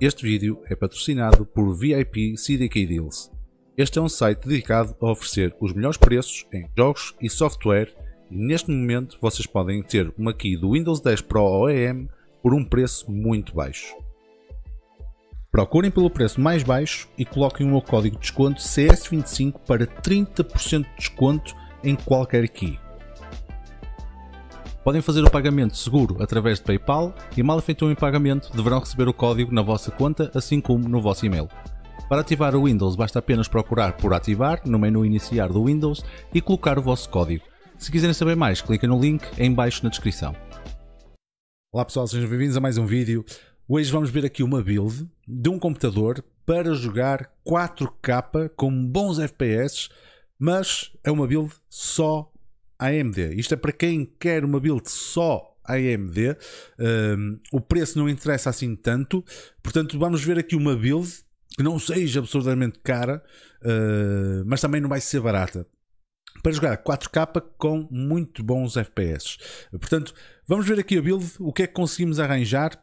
Este vídeo é patrocinado por VIP CDK Deals. Este é um site dedicado a oferecer os melhores preços em jogos e software e neste momento vocês podem ter uma key do Windows 10 Pro OEM por um preço muito baixo. Procurem pelo preço mais baixo e coloquem o meu código de desconto CS25 para 30% de desconto em qualquer key. Podem fazer o pagamento seguro através de PayPal e mal efetuem o pagamento deverão receber o código na vossa conta, assim como no vosso e-mail. Para ativar o Windows basta apenas procurar por Ativar no menu Iniciar do Windows e colocar o vosso código. Se quiserem saber mais, cliquem no link em baixo na descrição. Olá pessoal, sejam bem-vindos a mais um vídeo. Hoje vamos ver aqui uma build de um computador para jogar 4K com bons FPS, mas é uma build só AMD. Isto é para quem quer uma build só AMD. Um, o preço não interessa assim tanto. Portanto, vamos ver aqui uma build que não seja absurdamente cara, uh, mas também não vai ser barata. Para jogar 4K com muito bons FPS. Portanto, vamos ver aqui a build, o que é que conseguimos arranjar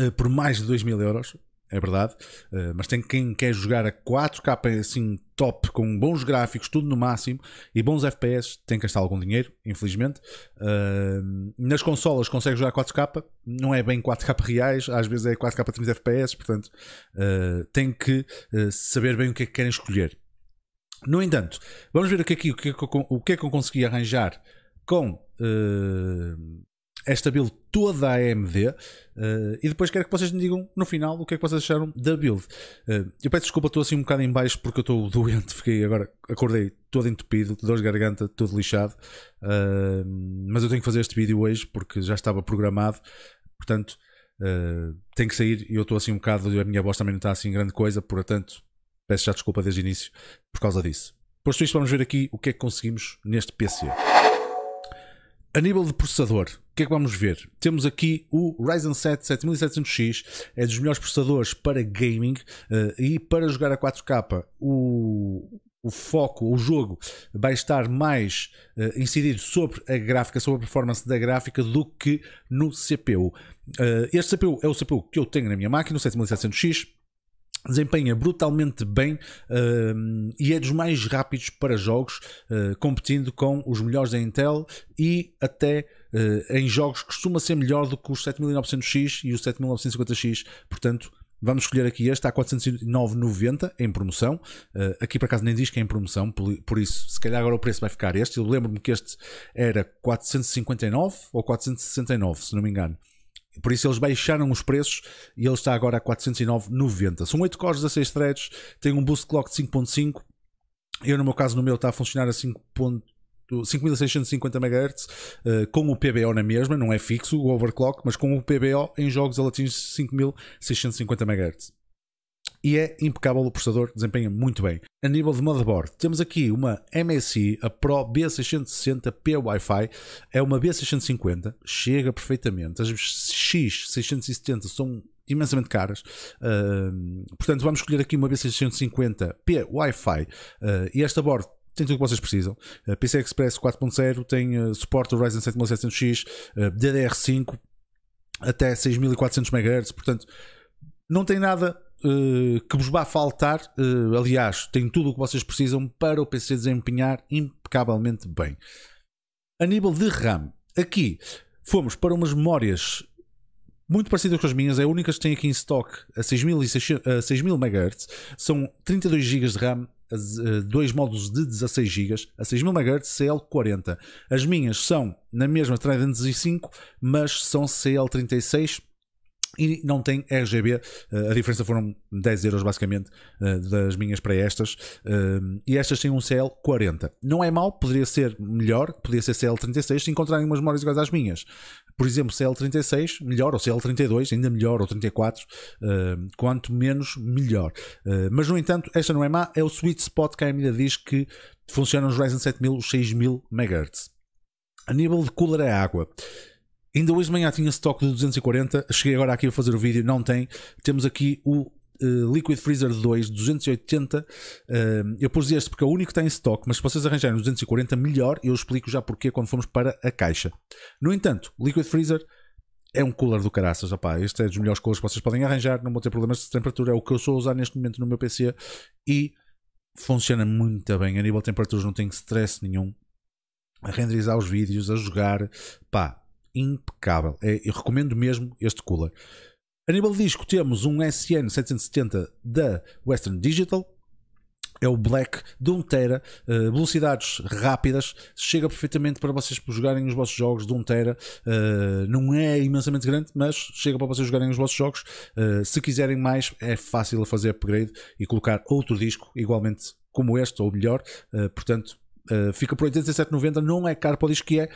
uh, por mais de 2 mil euros é verdade, uh, mas tem quem quer jogar a 4K assim top, com bons gráficos, tudo no máximo e bons FPS, tem que gastar algum dinheiro, infelizmente. Uh, nas consolas consegue jogar 4K, não é bem 4K reais, às vezes é 4K 30 FPS, portanto uh, tem que saber bem o que é que querem escolher. No entanto, vamos ver aqui é o, que é que eu, o que é que eu consegui arranjar com é esta build toda a AMD uh, eh, e depois quero que vocês me digam no final o que é que vocês acharam da build. Uh, eu peço desculpa, estou assim um bocado em baixo porque eu estou doente, fiquei agora, acordei todo entupido, dor de garganta, todo lixado, uh, mas eu tenho que fazer este vídeo hoje porque já estava programado, portanto tem que sair e eu estou assim um bocado, a minha voz também não está assim grande coisa, portanto peço já desculpa desde o início por causa disso. Posto isto, vamos ver aqui o que é que conseguimos neste PC a nível de processador, o que é que vamos ver? Temos aqui o Ryzen 7 7700X, é dos melhores processadores para gaming uh, e para jogar a 4K o, o foco, o jogo vai estar mais uh, incidido sobre a gráfica, sobre a performance da gráfica do que no CPU. Uh, eh, este CPU é o CPU que eu tenho na minha máquina, o 7700X desempenha brutalmente bem uh, e é dos mais rápidos para jogos, uh, competindo com os melhores da Intel e até uh, em jogos costuma ser melhor do que os 7900X e os 7950X, portanto Vamos escolher aqui este, está a 409,90 em promoção. Uh, aqui por acaso nem diz que é em promoção, por, por, isso, se calhar agora o preço vai ficar este. Eu lembro-me que este era 459 ou 469, se não me engano. Por isso eles baixaram os preços e ele está agora a 409,90. São 8 cores, 16 threads, tem um boost clock de 5.5. Eu, no meu caso, no meu está a funcionar a 5650 MHz uh, com o PBO na mesma, não é fixo o overclock, mas com o PBO em jogos ele atinge 5650 MHz e é impecável o processador, desempenha muito bem. A nível de motherboard, temos aqui uma MSI, a Pro B660P Wi-Fi, é uma B650, chega perfeitamente. As X670 são imensamente caras. Uh, portanto, vamos escolher aqui uma B650P Wi-Fi uh, e esta board tem tudo o que vocês precisam. Uh, ah, PCI Express 4.0 tem uh, suporte ao Ryzen 7700X, DDR5 até 6400 MHz, portanto, não tem nada eh, que vos vá faltar. Uh, aliás, tem tudo o que vocês precisam para o PC desempenhar impecavelmente bem. A nível de RAM, aqui fomos para umas memórias muito parecidas com as minhas, é a única que tem aqui em stock a 6000, 6000 MHz, são 32 GB de RAM, eh, dois módulos de 16 GB, a 6000 MHz CL40. As minhas são na mesma 305, mas são CL36 e não tem RGB. Eh, a diferença foram 10 euros basicamente eh, das minhas para estas. Eh, e estas têm um CL40. Não é mal, poderia ser melhor, poderia ser CL36 se encontrarem umas memórias iguais às minhas. Por exemplo, CL36, melhor, ou CL32, ainda melhor, ou 34, quanto menos, melhor. mas no entanto, esta não é má, é o sweet spot que a AMD diz que funciona nos Ryzen 7000, os 6000 MHz. A nível de cooler é água. Ainda hoje de manhã tinha estoque de 240, cheguei agora aqui a fazer o vídeo, não tem. Temos aqui o Uh, Liquid Freezer 2 280 uh, eu pus este porque é o único que está em stock mas se vocês arranjarem 240 melhor eu explico já porquê quando formos para a caixa no entanto Liquid Freezer é um cooler do caraças, opá, este é dos melhores coolers que vocês podem arranjar, não vão ter problemas de temperatura é o que eu estou a usar neste momento no meu PC e funciona muito bem a nível de temperaturas não tenho stress nenhum a renderizar os vídeos, a jogar pá, impecável. É, eu recomendo mesmo este cooler. A nível de disco, temos um SN770 da Western Digital. É o Black de 1 tera, eh, velocidades rápidas, chega perfeitamente para vocês jogarem os vossos jogos de 1 tera. Eh, não é imensamente grande, mas chega para vocês jogarem os vossos jogos. Eh, se quiserem mais, é fácil a fazer upgrade e colocar outro disco igualmente como este, ou melhor. portanto, fica por 87,90. Não é caro para o disco que é,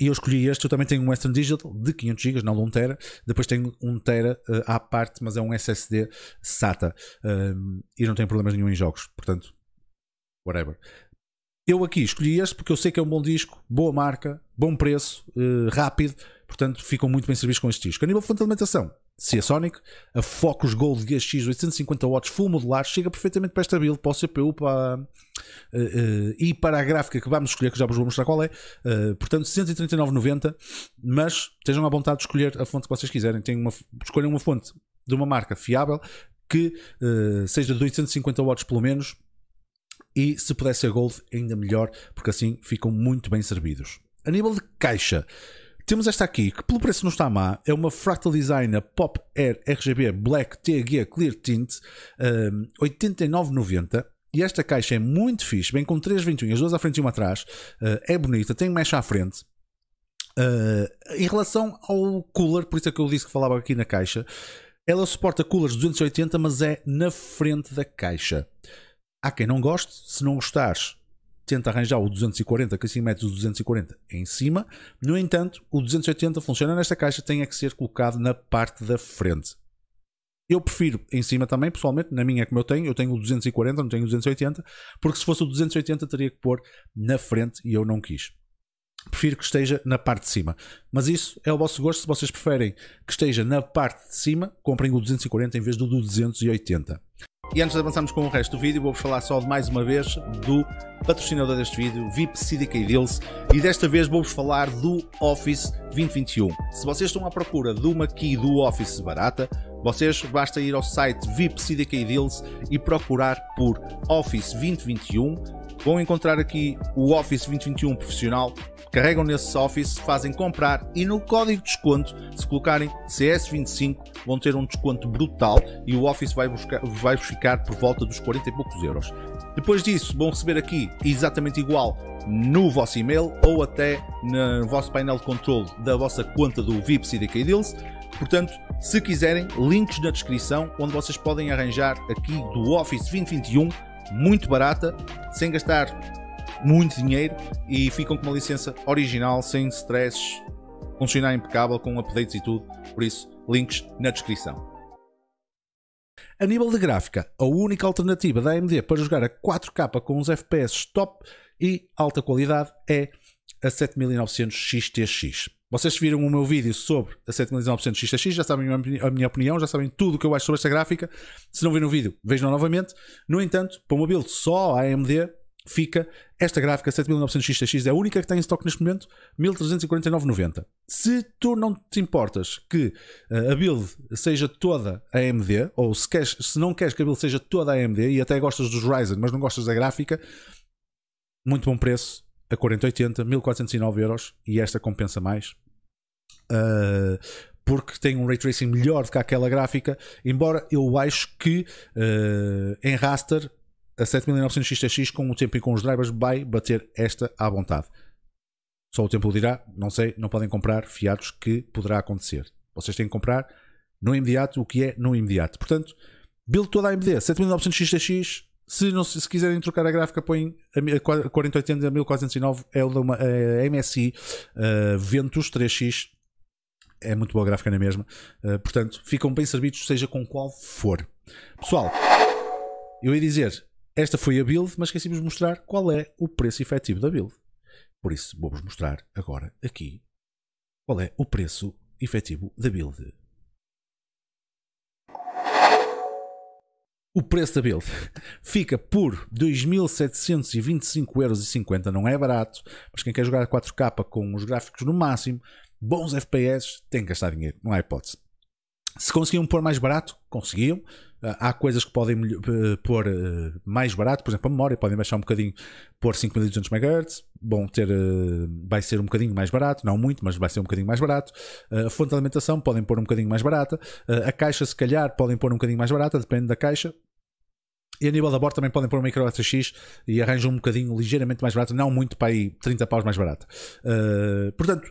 e eu escolhi este, eu também tenho um Western Digital de 500 GB, não de 1 TB. Depois tenho 1 TB uh, à parte, mas é um SSD SATA. Um, ehm, e não tem problemas nenhum em jogos, portanto, whatever. Eu aqui escolhi este porque eu sei que é um bom disco, boa marca, bom preço, uh, rápido, portanto ficam muito bem servidos com este disco. A nível de fundamentação, Cia é Sonic, a Focus Gold GX 850 watts full modular chega perfeitamente para esta build, para o CPU para, uh, uh, e para a gráfica que vamos escolher, que já vos vou mostrar qual é. Uh, portanto, 139,90, mas estejam à vontade de escolher a fonte que vocês quiserem. Tem uma, escolham uma fonte de uma marca fiável que seja de 850 watts pelo menos e se pudesse ser Gold, ainda melhor, porque assim ficam muito bem servidos. A nível de caixa, temos esta aqui, que pelo preço não está má, é uma Fractal Designer Pop Air RGB Black TG Clear Tint um, ehm, 89,90. E esta caixa é muito fixe, bem com três ventoinhas, duas à frente e uma atrás. Uh, é bonita, tem mecha à frente. Uh, em relação ao cooler, por isso é que eu disse que falava aqui na caixa, ela suporta coolers 280, mas é na frente da caixa. Há quem não goste, se não gostares, tenta arranjar o 240, que assim metes o 240 em cima. No entanto, o 280 funciona nesta caixa, tem é que ser colocado na parte da frente. Eu prefiro em cima também, pessoalmente, na minha é como eu tenho, eu tenho o 240, não tenho o 280, porque se fosse o 280 teria que pôr na frente e eu não quis. Prefiro que esteja na parte de cima. Mas isso é o vosso gosto. Se vocês preferem que esteja na parte de cima, comprem o 240 em vez do 280. E antes de avançarmos com o resto do vídeo, vou-vos falar só de mais uma vez do patrocinador deste vídeo, VIP CDK Deals, e desta vez vou-vos falar do Office 2021. Se vocês estão à procura de uma key do Office barata, vocês basta ir ao site VIP CDK Deals e procurar por Office 2021. Vão encontrar aqui o Office 2021 profissional. Carregam nesse Office, fazem comprar e no código de desconto, se colocarem CS25, vão ter um desconto brutal e o Office vai, buscar, vai ficar por volta dos 40 e poucos euros. Depois disso, vão receber aqui exatamente igual no vosso e-mail ou até no vosso painel de controle da vossa conta do VIP CDK Deals. Portanto, se quiserem, links na descrição onde vocês podem arranjar aqui do Office 2021 muito barata, sem gastar muito dinheiro e ficam com uma licença original, sem stress, funcionar impecável, com updates e tudo. Por isso, links na descrição. A nível de gráfica, a única alternativa da AMD para jogar a 4K com os FPS top e alta qualidade é a 7900 XTX. Vocês viram o meu vídeo sobre a 7.900 XTX, já sabem a minha opinião, já sabem tudo o que eu acho sobre esta gráfica. Se não viram o vídeo, vejam novamente. No entanto, para uma build só a AMD, fica esta gráfica 7900 XTX, é a única que tem em estoque neste momento, 1349,90. Se tu não te importas que eh, a build seja toda AMD, ou se, queres, se não queres que a build seja toda AMD e até gostas dos Ryzen, mas não gostas da gráfica, muito bom preço, a 4080, 1409 euros e esta compensa mais. Uh, porque tem um ray tracing melhor do que aquela gráfica, embora eu acho que uh, em raster a 7900XTX com o tempo e com os drivers vai bater esta à vontade. Só o tempo dirá, não sei, não podem comprar fiados que poderá acontecer. Vocês têm que comprar no imediato o que é no imediato. Portanto, build toda a AMD 7900XTX se, não, se quiserem trocar a gráfica, põem a 4080 a 1409, é uma é a MSI uh, eh, Ventus 3X. É muito boa a gráfica na é mesma. Uh, eh, portanto, ficam bem servidos, seja com qual for. Pessoal, eu ia dizer, esta foi a build, mas esqueci-vos de mostrar qual é o preço efetivo da build. Por isso, vou-vos mostrar agora aqui qual é o preço efetivo da build. O preço da build fica por 2.725,50€, não é barato, mas quem quer jogar 4K com os gráficos no máximo, bons FPS, tem que gastar dinheiro, não há hipótese. Se conseguiam pôr mais barato, conseguiam. Ah, há coisas que podem eh, pôr eh, mais barato, por exemplo, a memória, podem baixar um bocadinho, pôr 5200 MHz. Bom, ter, eh, vai ser um bocadinho mais barato, não muito, mas vai ser um bocadinho mais barato. Ah, a fonte de alimentação podem pôr um bocadinho mais barata. Ah, a caixa, se calhar, podem pôr um bocadinho mais barata, depende da caixa. E a nível da borda também podem pôr um micro SX e arranjam um bocadinho ligeiramente mais barato, não muito para aí 30 paus mais barato. portanto,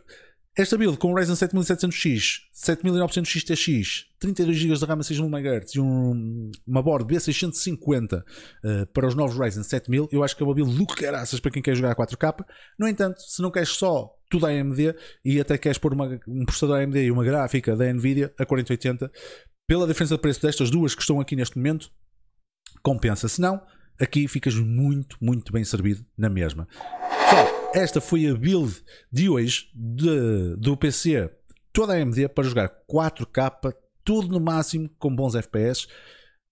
é Esta build com um Ryzen 7700X, 7900X TX, 32 GB de RAM a 6000 MHz e um, uma board B650 uh, eh, para os novos Ryzen 7000, eu acho que é uma build do caraças para quem quer jogar a 4K. No entanto, se não queres só tudo AMD e até queres pôr uma, um processador AMD e uma gráfica da Nvidia a 4080, pela diferença de preço destas duas que estão aqui neste momento, compensa. Se não, aqui ficas muito, muito bem servido na mesma. Esta foi a build de hoje de, do PC toda a AMD para jogar 4K, tudo no máximo com bons FPS.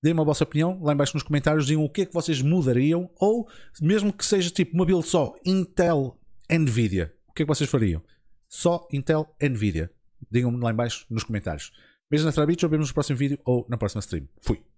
Deem-me a vossa opinião lá embaixo nos comentários, digam o que é que vocês mudariam ou mesmo que seja tipo uma build só Intel Nvidia, o que é que vocês fariam? Só Intel Nvidia. Digam-me lá embaixo nos comentários. Beijo na ou vemos no próximo vídeo ou na próxima stream. Fui!